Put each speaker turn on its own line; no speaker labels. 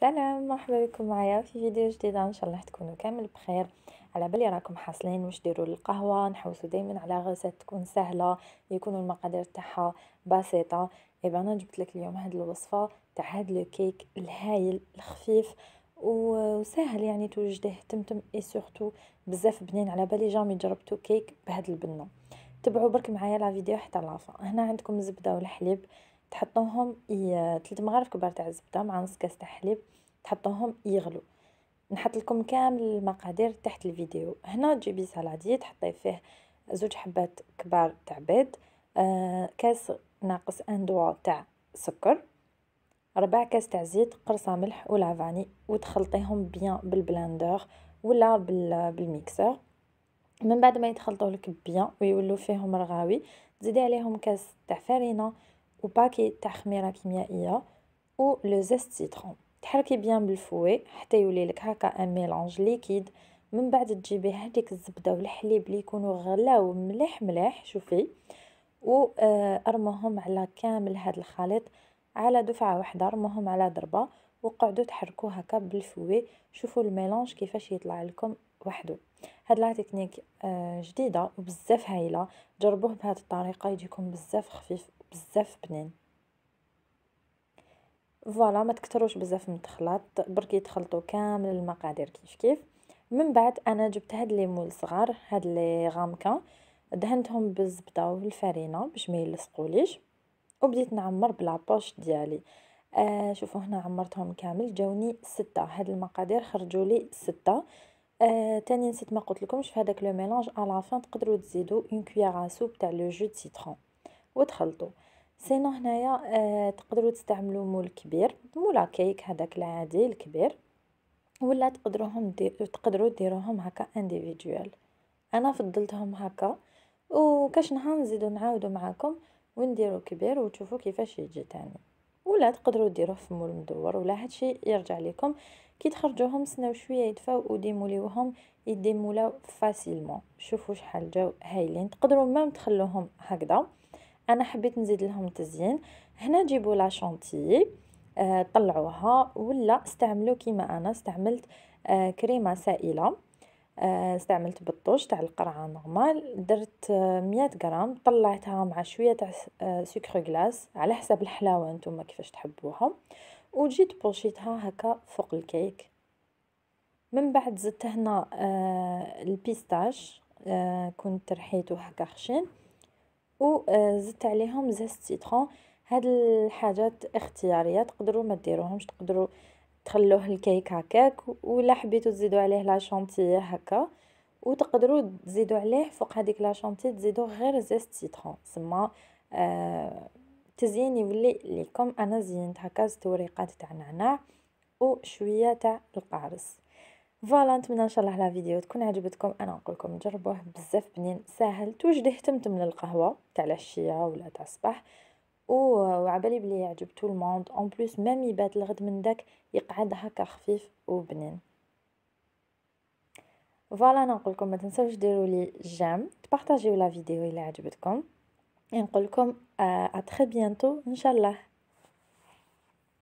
سلام مرحبا بكم معايا في فيديو جديد ان شاء الله تكونوا كامل بخير على بالي راكم حاصلين واش ديروا للقهوه نحوسوا دائما على غسات تكون سهله يكون المقادير تاعها بسيطه ايبا انا جبت لك اليوم هاد الوصفه تاع هاد لو كيك الهايل الخفيف وسهل يعني توجده تمتم اي سورتو بزاف بنين على بالي جامي جربتو كيك بهاد البنه تبعوا برك معايا لا فيديو حتى لافا هنا عندكم الزبده والحليب تحطوهم ثلاث مغارف كبار تاع الزبده مع نص كاس تاع حليب تحطوهم يغلو نحط لكم كامل المقادير تحت الفيديو هنا تجيبي سلادي تحطي فيه زوج حبات كبار تاع بيض آه كاس ناقص ان دوا تاع سكر ربع كاس تاع زيت قرصه ملح ولا فاني وتخلطيهم بيان بالبلاندر ولا بالميكسر من بعد ما يتخلطوا لك بيان ويولوا فيهم رغاوي تزيدي عليهم كاس تاع فرينه وباكي تاع خميرة كيميائية لو زيست سيترون تحركي بيان بالفوي حتى يولي لك هكا ان ميلونج ليكيد من بعد تجيبي هذيك الزبده والحليب اللي يكونوا غلاو مليح مليح شوفي وارموهم آه، على كامل هذا الخليط على دفعه واحده ارمهم على ضربه وقعدوا تحركوا هكا بالفوي شوفوا الميلانج كيفاش يطلع لكم وحده هاد لا تكنيك آه، جديده وبزاف هايله جربوه بهاد الطريقه يجيكم بزاف خفيف بزاف بنين فوالا ما تكتروش بزاف من التخلاط برك يتخلطوا كامل المقادير كيف كيف من بعد انا جبت هاد لي مول صغار هاد لي غامكا دهنتهم بالزبده والفرينه باش ما يلصقوليش وبديت نعمر بوش ديالي آه شوفوا هنا عمرتهم كامل جاوني ستة هاد المقادير خرجوا لي ستة آه تاني نسيت ما قلت لكمش في هذاك لو ميلانج على فان تقدروا تزيدوا اون كويير ا سوب تاع لو جو دو سيترون وتخلطوا سينو هنايا آه تقدروا تستعملوا مول كبير مولا كيك هذاك العادي الكبير ولا تقدروهم دي... تقدروا ديروهم هكا انديفيدوال انا فضلتهم هكا وكاش نهار نزيدو نعاودو معاكم ونديرو كبير وتشوفوا كيفاش يجي تاني ولا تقدروا ديروه في مول مدور ولا هادشي يرجع لكم كي تخرجوهم سناو شويه يدفاو وديموليوهم يديمولاو فاسيلمون شوفوا شحال جاو هايلين تقدروا مام تخلوهم هكذا انا حبيت نزيد لهم تزيين هنا جيبوا لا شانتي آه، طلعوها ولا استعملوا كيما انا استعملت آه، كريمه سائله آه، استعملت بطوش تاع القرعه نورمال درت 100 آه، غرام طلعتها مع شويه تاع آه، سكر غلاس على حسب الحلاوه نتوما كيفاش تحبوها وجيت بوشيتها هكا فوق الكيك من بعد زدت هنا البيستاش كنت رحيته هكا خشين وزدت عليهم زيت سيترون هاد الحاجات اختياريه تقدروا ما ديروهمش تقدروا تخلوه الكيك هكاك ولا حبيتو تزيدو عليه لا لاشونتيه هكا وتقدروا تزيدو عليه فوق هذيك لاشونتي تزيدو غير زيت سيترون تما آه تزيين يولي ليكم انا زينت هكا زت وريقات تاع نعناع وشويه تاع القارص فوالا نتمنى ان شاء الله لا فيديو تكون عجبتكم انا نقول لكم جربوه بزاف بنين ساهل توجد اهتمتم للقهوه تاع العشيه ولا تاع الصباح وعبالي بلي يعجب تو الموند اون بلوس ميم يبات الغد من داك يقعد هكا خفيف وبنين فوالا انا نقول لكم ما تنساوش ديروا لي جيم تبارطاجيو لا فيديو الا عجبتكم نقول لكم ا تري بيانتو ان شاء الله